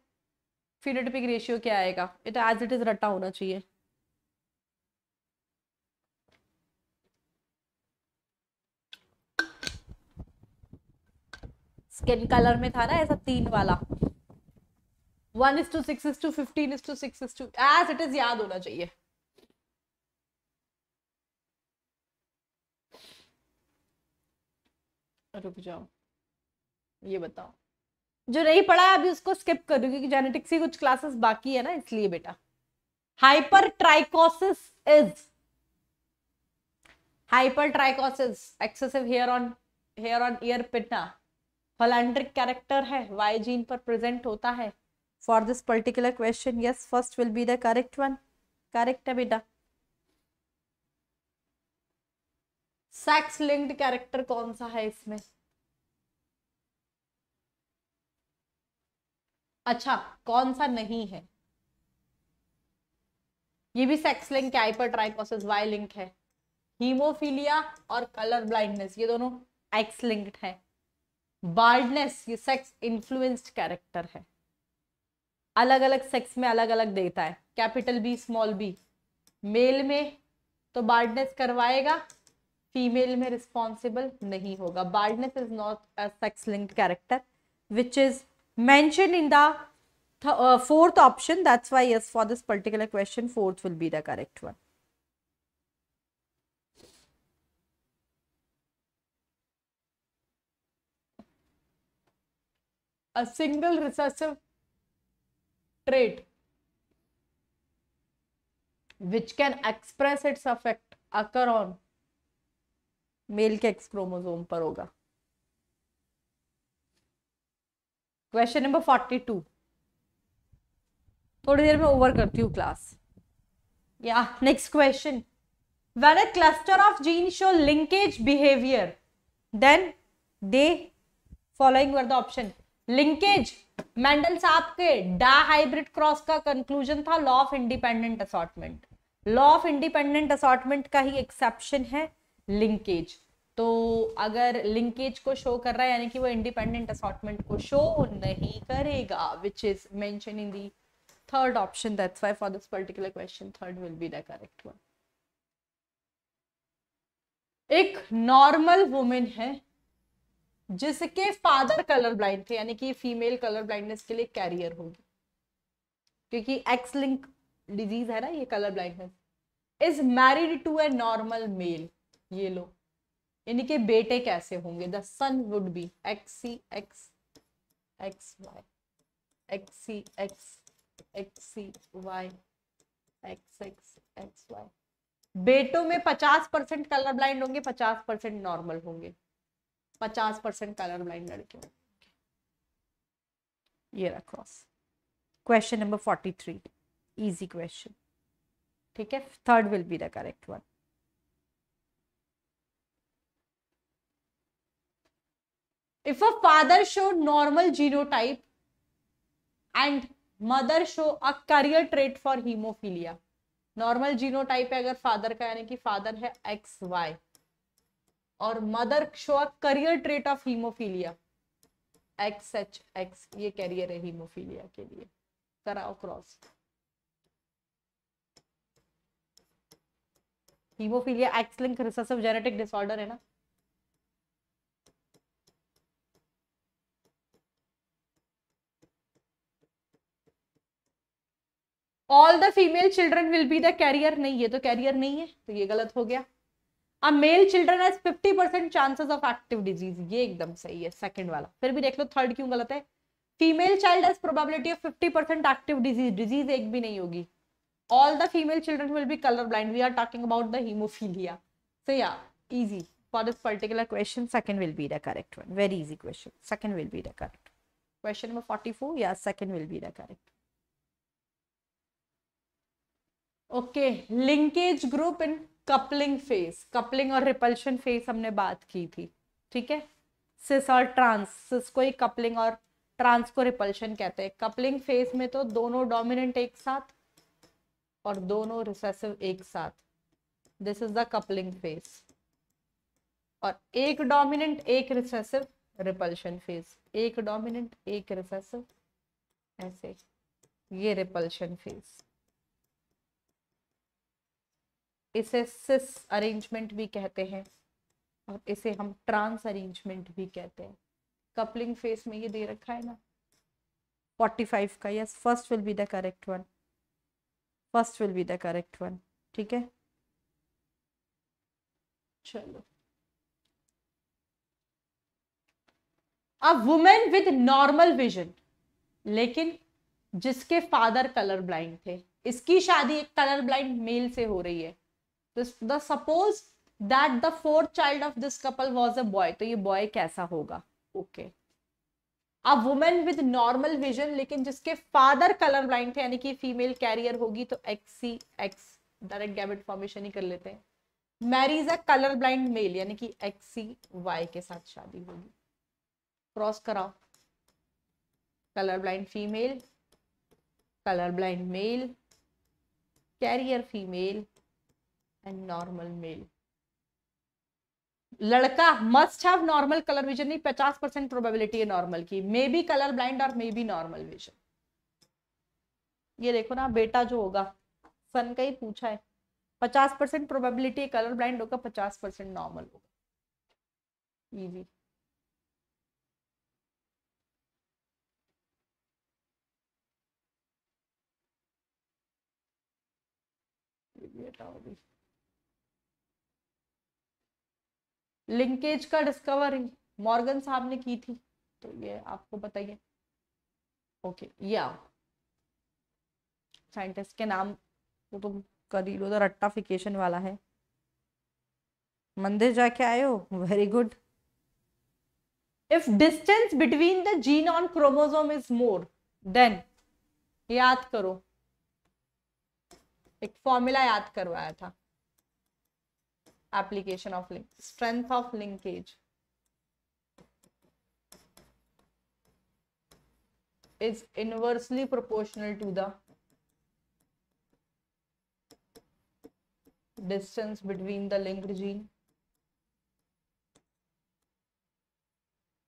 A: फिनोटिपिक रेशियो क्या आएगा इट एज इट इज रटा होना चाहिए स्किन कलर में था ना ऐसा तीन वाला one is two six two fifteen is two six two as it is याद होना चाहिए रुक जाओ ये बताओ जो नहीं पढ़ा है अभी उसको स्किप कर दो क्योंकि जेनेटिक्स की कुछ क्लासेस बाकी है ना इसलिए बेटा hypertrichosis is hypertrichosis excessive hair on hair on ear पिटना होलांड्रिक कैरेक्टर है वाई जीन पर प्रेजेंट होता है for this particular question yes first will be the correct one correct है beta सेक्स लिंक्ड कैरेक्टर कौन सा है इसमें अच्छा कौन सा नहीं है ये भी सेक्स लिंक है हाइपर ट्राइकोसिस वाई लिंक है हीमोफीलिया और कलर ब्लाइंडनेस ये दोनों एक्स लिंक्ड है बार्डनेस ये सेक्स इन्फ्लुएंस्ड कैरेक्टर है अलग अलग सेक्स में अलग अलग देता है capital B small B male में तो बार्डनेस करवाएगा फीमेल में रिस्पॉन्सिबल नहीं होगा baldness is not a sex linked character which is mention in the fourth option that's why yes for this particular question fourth will be the correct one single recessive trait which can express its affect occur on male के X X chromosome पर होगा question number forty two थोड़ी देर में over करती हूँ class या next question where a cluster of gene show linkage behaviour then the following were the option linkage Mendel साहब के हाइब्रिड क्रॉस का कंक्लूजन था law of independent assortment law of independent assortment का ही exception है linkage तो अगर linkage को शो कर रहा है यानी कि वो इंडिपेंडेंट असॉटमेंट को शो नहीं करेगा which is mention in the third option that's why for this particular question third will be the correct one एक नॉर्मल वुमेन है जिसके फादर कलर ब्लाइंड थे यानी कि फीमेल कलर ब्लाइंडनेस के लिए कैरियर होगी क्योंकि एक्स लिंक डिजीज है ना ये colour blindness is married to a normal male ये लोग यानी कि बेटे कैसे होंगे the son would be X C X X Y X C X X C Y X X X Y बेटों में पचास परसेंट कलर ब्लाइंड होंगे पचास परसेंट नॉर्मल होंगे पचास परसेंट कलर ब्लाइंड लड़के ये रहा cross question number forty three easy question ठीक है third will be the correct one if a father show normal genotype and mother show a carrier trait for haemophilia normal genotype है अगर father का यानी कि फादर है X Y और mother show a carrier trait of haemophilia X H X ये carrier है haemophilia के लिए कराओ cross haemophilia X link recessive genetic disorder है ना all the female children will be the carrier नहीं ये तो कैरियर नहीं है तो ये गलत हो गया male children has 50 percent chances of active disease ये एकदम सही है सेकंड वाला फिर भी देख लो थर्ड क्यों गलत है female child has probability of 50 percent active disease disease एक भी नहीं होगी all the female children will be colour blind we are talking about the haemophilia so yeah easy for this particular question second will be the correct one very easy question second will be the correct question number 44 yeah second will be the correct okay linkage group in coupling phase coupling और repulsion phase हमने बात की थी ठीक है सिस और trans cis को ही कपलिंग और ट्रांस को रिपल्शन कहते हैं कपलिंग फेस में तो दोनों डोमिनेंट एक साथ और दोनों रिसेसिव एक साथ this is the coupling phase और एक डोमिनेंट एक रिसेसिव रिपल्शन फेस एक डोमिनेंट एक रिसेसिव ऐसे ये रिपल्शन फेस इसे सिस अरेंजमेंट भी कहते हैं और इसे हम ट्रांस अरेंजमेंट भी कहते हैं कपलिंग फेस में ये दे रखा है ना 45 का yes first will be the correct one first will be the correct one ठीक है चलो a women with normal vision लेकिन जिसके फादर कलर ब्लाइंड थे इसकी शादी एक कलर ब्लाइंड मेल से हो रही है the suppose that the fourth child of this couple was a boy तो ये बॉय कैसा होगा okay a women with normal vision लेकिन जिसके फादर कलर ब्लाइंड थे यानी कि फीमेल कैरियर होगी तो X C X direct gamete formation ही कर लेते हैं marries a colour blind male यानी कि एक्स सी वाई के साथ शादी होगी क्रॉस कराओ colour blind female colour blind male carrier female and normal male लड़का must have normal colour vision नहीं पचास परसेंट प्रोबेबिलिटी है नॉर्मल की मे बी कलर ब्लाइंड और मे बी नॉर्मल विजन ये देखो ना बेटा जो होगा सन का ही पूछा है पचास परसेंट प्रोबेबिलिटी कलर ब्लाइंड होगा पचास परसेंट नॉर्मल होगा इजी बेटा होगी लिंकेज का डिस्कवरी मॉर्गन साहब ने की थी तो ये आपको बताइए ओके या साइंटिस्ट के नाम वो तो कर ही लो तो रट्टाफिकेशन वाला है मंदिर जाके आए हो very good if distance between the gene on chromosome is more than याद करो एक फॉर्मूला याद करवाया था application of link strength of linkage is inversely proportional to the distance between the linked gene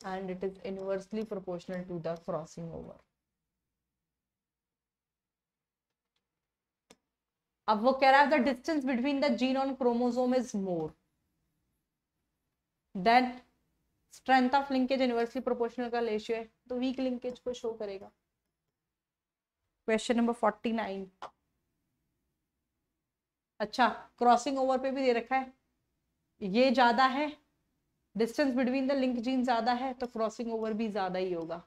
A: and it is inversely proportional to the crossing over अब वो कह रहा है the distance between the gene on chromosome is more than strength of linkage inversely proportional का ratio है तो weak linkage को show करेगा क्वेश्चन नंबर फोर्टी नाइन अच्छा क्रॉसिंग ओवर पे भी दे रखा है ये ज्यादा है distance between the link gene ज्यादा है तो क्रॉसिंग ओवर भी ज्यादा ही होगा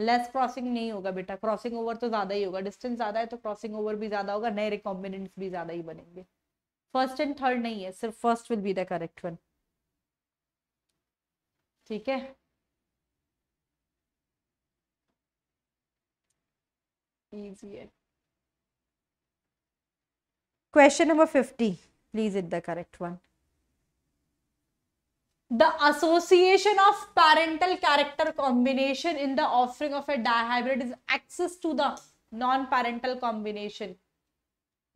A: लेस क्रॉसिंग नहीं होगा बेटा क्रॉसिंग ओवर तो ज्यादा ही होगा डिस्टेंस ज्यादा है तो क्रॉसिंग ओवर भी ज्यादा होगा नए रिकॉम्बिनेंट्स भी ज्यादा ही बनेंगे फर्स्ट एंड थर्ड नहीं है सिर्फ first will be the correct one ठीक है है question number fifty please it the correct one the association of parental character combination in the offspring of a dihybrid is access to the non-parental combination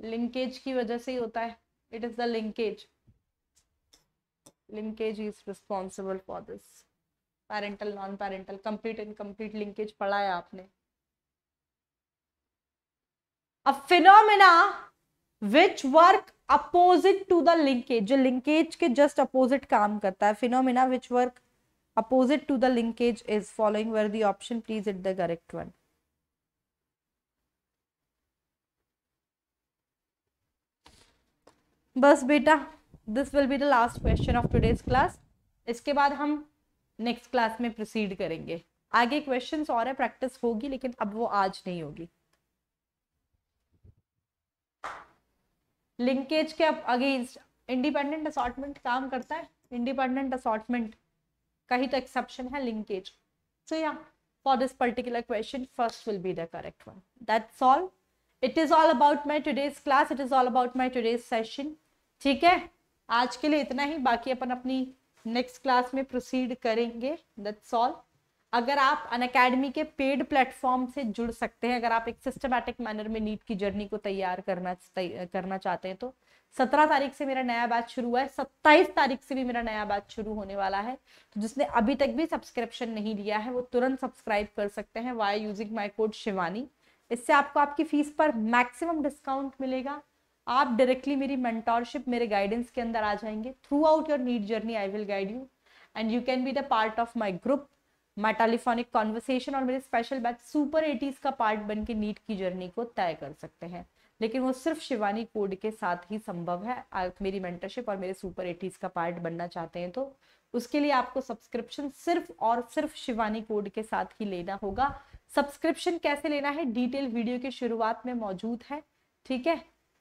A: linkage की वजह से ही होता है it is the linkage linkage is responsible for this parental non-parental complete incomplete linkage पढ़ा है आपने a phenomena which work opposite to the linkage जो linkage के जस्ट अपोजिट काम करता है phenomena which work opposite to the linkage is following where the option please it the correct one बस बेटा this will be the last question of today's class इसके बाद हम नेक्स्ट क्लास में प्रोसीड करेंगे आगे क्वेश्चंस और है प्रैक्टिस होगी लेकिन अब वो आज नहीं होगी लिंकेज के अगेंस्ट इंडिपेंडेंट असॉटमेंट काम करता है इंडिपेंडेंट असॉटमेंट का ही तो एक्सेप्शन है लिंकेज सो या for this particular question first will be the correct one that's all it is all about my today's class it is all about my today's session ठीक है आज के लिए इतना ही बाकी अपन अपनी नेक्स्ट क्लास में प्रोसीड करेंगे दैट्स ऑल अगर आप अन अकेडमी के पेड प्लेटफॉर्म से जुड़ सकते हैं अगर आप एक सिस्टमैटिक मैनर में नीट की जर्नी को तैयार करना करना चाहते हैं तो सत्रह तारीख से मेरा नया बैच शुरू हुआ है सत्ताईस तारीख से भी मेरा नया बैच शुरू होने वाला है तो जिसने अभी तक भी सब्सक्रिप्शन नहीं लिया है वो तुरंत सब्सक्राइब कर सकते हैं by using my code Shivani इससे आपको आपकी फीस पर मैक्सिमम डिस्काउंट मिलेगा आप डायरेक्टली मेरी मेंटोरशिप मेरे गाइडेंस के अंदर आ जाएंगे throughout your NEET journey I will guide you and you can be the part of my group my telephonic conversation और मेरे स्पेशल बैच सुपर एटीज का पार्ट बन के नीट की जर्नी को तय कर सकते हैं लेकिन वो सिर्फ शिवानी कोड के साथ ही संभव है आप मेरी मेंटरशिप और मेरे सुपर एटीज का पार्ट बनना चाहते हैं तो उसके लिए आपको सब्सक्रिप्शन सिर्फ और सिर्फ शिवानी कोड के साथ ही लेना होगा सब्सक्रिप्शन कैसे लेना है डिटेल वीडियो के शुरुआत में मौजूद है ठीक है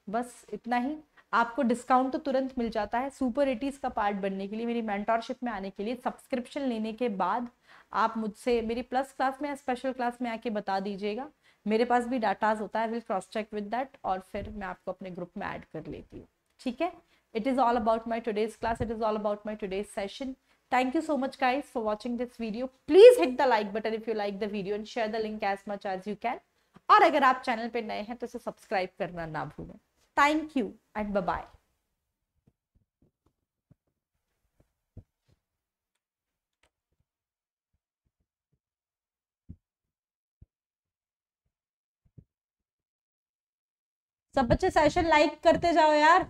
A: बस इतना ही आपको डिस्काउंट तो तुरंत मिल जाता है सुपर एटीज का पार्ट बनने के लिए मेरी मेंटोरशिप में आने के लिए सब्सक्रिप्शन लेने के बाद आप मुझसे मेरी प्लस क्लास में या स्पेशल क्लास में आके बता दीजिएगा मेरे पास भी डाटाज होता है will cross check with that और फिर मैं आपको अपने ग्रुप में ऐड कर लेती हूँ ठीक है it is all about my today's class it is all about my today's session thank you so much guys for watching this video please hit the like button if you like the video and share the link as much as you can और अगर आप channel पे नए हैं तो इसे subscribe करना ना भूलें थैंक यू एंड बाय सब बच्चे सेशन लाइक करते जाओ यार